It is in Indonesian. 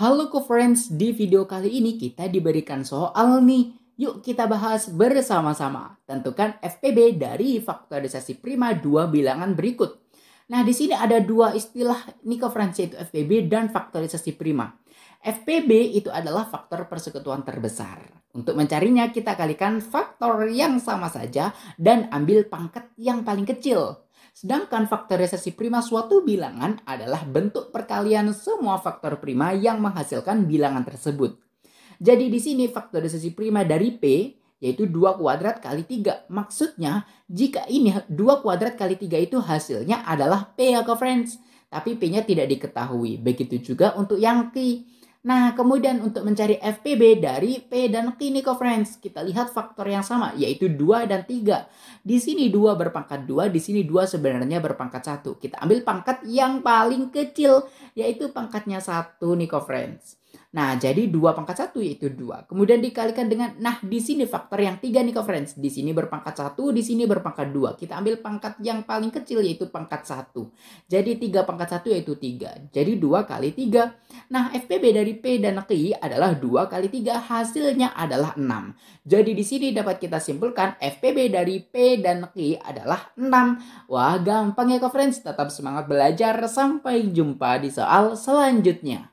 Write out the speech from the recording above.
Halo co-friends, di video kali ini kita diberikan soal nih. Yuk kita bahas bersama-sama. Tentukan FPB dari faktorisasi prima dua bilangan berikut. Nah, di sini ada dua istilah nih co-friends yaitu FPB dan faktorisasi prima. FPB itu adalah faktor persekutuan terbesar. Untuk mencarinya kita kalikan faktor yang sama saja dan ambil pangkat yang paling kecil. Sedangkan faktor resesi prima suatu bilangan adalah bentuk perkalian semua faktor prima yang menghasilkan bilangan tersebut. Jadi di sini faktor resesi prima dari P yaitu 2 kuadrat kali 3. Maksudnya jika ini 2 kuadrat kali 3 itu hasilnya adalah P ya ke friends. Tapi P-nya tidak diketahui. Begitu juga untuk yang Q. Nah, kemudian untuk mencari FPB dari P dan Q clinical friends, kita lihat faktor yang sama, yaitu 2 dan 3. Di sini 2 berpangkat 2, di sini 2 sebenarnya berpangkat 1. Kita ambil pangkat yang paling kecil, yaitu pangkatnya 1 Nico friends. Nah, jadi dua pangkat satu yaitu dua Kemudian dikalikan dengan, nah di sini faktor yang tiga nih friends. Di sini berpangkat satu di sini berpangkat dua Kita ambil pangkat yang paling kecil yaitu pangkat satu Jadi tiga pangkat satu yaitu tiga Jadi dua kali tiga Nah, FPB dari P dan Q adalah dua kali tiga Hasilnya adalah enam Jadi di sini dapat kita simpulkan FPB dari P dan Q adalah enam Wah, gampang ya friends. Tetap semangat belajar. Sampai jumpa di soal selanjutnya.